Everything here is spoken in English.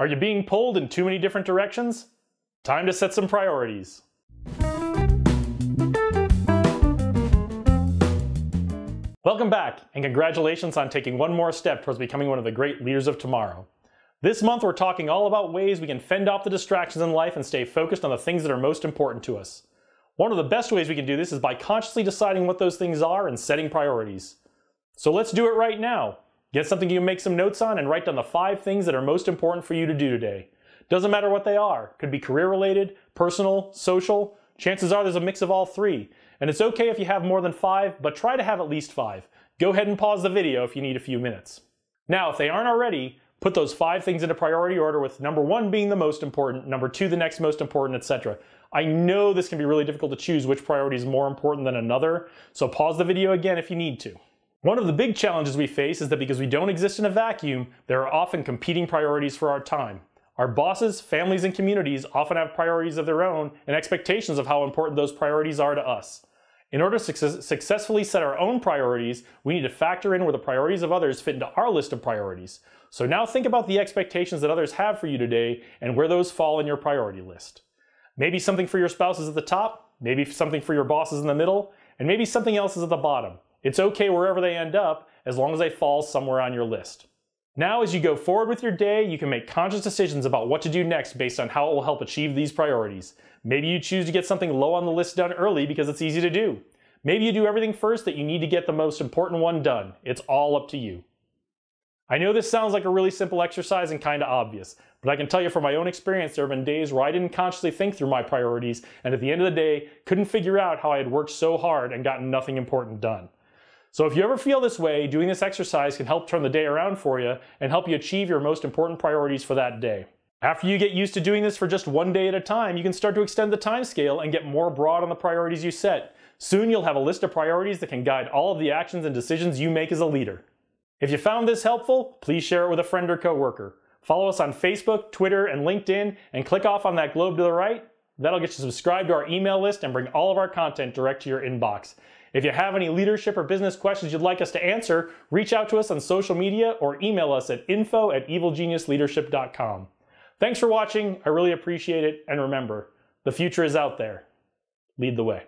Are you being pulled in too many different directions? Time to set some priorities. Welcome back, and congratulations on taking one more step towards becoming one of the great leaders of tomorrow. This month, we're talking all about ways we can fend off the distractions in life and stay focused on the things that are most important to us. One of the best ways we can do this is by consciously deciding what those things are and setting priorities. So let's do it right now. Get something you can make some notes on and write down the five things that are most important for you to do today. Doesn't matter what they are. Could be career related, personal, social. Chances are there's a mix of all three. And it's okay if you have more than five, but try to have at least five. Go ahead and pause the video if you need a few minutes. Now, if they aren't already, put those five things into priority order with number one being the most important, number two the next most important, etc. I know this can be really difficult to choose which priority is more important than another, so pause the video again if you need to. One of the big challenges we face is that because we don't exist in a vacuum, there are often competing priorities for our time. Our bosses, families, and communities often have priorities of their own and expectations of how important those priorities are to us. In order to successfully set our own priorities, we need to factor in where the priorities of others fit into our list of priorities. So now think about the expectations that others have for you today and where those fall in your priority list. Maybe something for your spouse is at the top, maybe something for your boss is in the middle, and maybe something else is at the bottom. It's okay wherever they end up as long as they fall somewhere on your list. Now, as you go forward with your day, you can make conscious decisions about what to do next based on how it will help achieve these priorities. Maybe you choose to get something low on the list done early because it's easy to do. Maybe you do everything first that you need to get the most important one done. It's all up to you. I know this sounds like a really simple exercise and kind of obvious, but I can tell you from my own experience there have been days where I didn't consciously think through my priorities and at the end of the day couldn't figure out how I had worked so hard and gotten nothing important done. So if you ever feel this way, doing this exercise can help turn the day around for you and help you achieve your most important priorities for that day. After you get used to doing this for just one day at a time, you can start to extend the time scale and get more broad on the priorities you set. Soon you'll have a list of priorities that can guide all of the actions and decisions you make as a leader. If you found this helpful, please share it with a friend or coworker. Follow us on Facebook, Twitter, and LinkedIn, and click off on that globe to the right. That'll get you subscribed to our email list and bring all of our content direct to your inbox. If you have any leadership or business questions you'd like us to answer, reach out to us on social media or email us at info at evilgeniusleadership.com. Thanks for watching. I really appreciate it. And remember, the future is out there. Lead the way.